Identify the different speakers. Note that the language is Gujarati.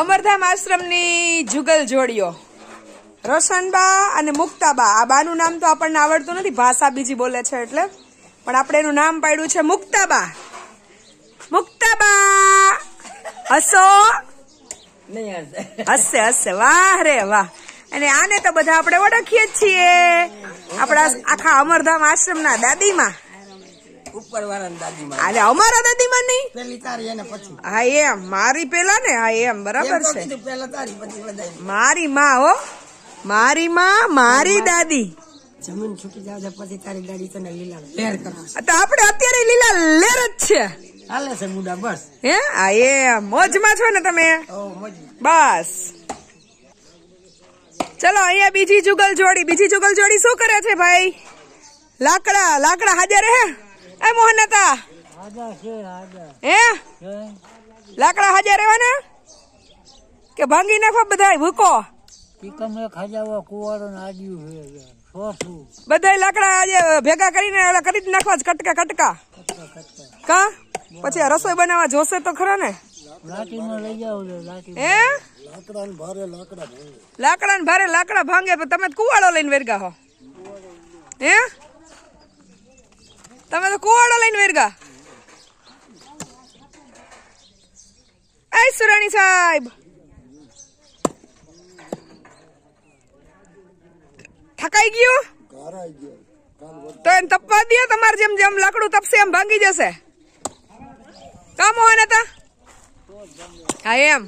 Speaker 1: અમરધામ આશ્રમની જુગલ જોડીઓ રોશનબા અને મુક્તાબા આ બાનું નામ તો આપણને આવડતું નથી ભાષા બીજી બોલે છે એટલે પણ આપણે એનું નામ પાડ્યું છે મુક્તાબા મુક્તાબા હસો હસશે હસશે વાહ રે વાહ અને આને તો બધા આપણે ઓળખીએ જ છીએ આપણા આખા અમરધામ આશ્રમના દાદીમાં ઉપર વાળા દાદીમાં અમારા દાદી પેલા નહીં હા એમ મારી પેલા ને હા એમ બરાબર છે મારી માં હો મારી માં મારી દાદી જમીન છૂટી જાવ પછી તારી દાદી તને લીલા લેર કરાવશે તો અત્યારે લીલા લેર જ છે હાલે છે મુડા બસ હે આ એ મોજમાં છો ને તમે બસ ચલો અહીંયા બીજી જુગલ જોડી બીજી જુગલ જોડી શું કરે છે ભાઈ લાકડા લાકડા હાજર હે એ મોહનતા હે લાકડા હાજા રહેવાના કે ભાંગી નાખો બધા ભૂકો બધા લાકડા આજે ભેગા કરીને કરી જ નાખવા કટકા કટકા કા પછી રસોઈ બનાવવા જોશે તો ખરા ને લાકડા ને ભારે લાકડા ભાંગે તમે કુવાડો લઈને વેરગા હો હે તમે તો કુવાડો લઈને વેરગા સુરાણી સાહેબ થકાઈ ગયું તો એમ તપવા દે તમારે જેમ જેમ લાકડું તપશે એમ ભાંગી જશે કામ હોય ને તો હા એમ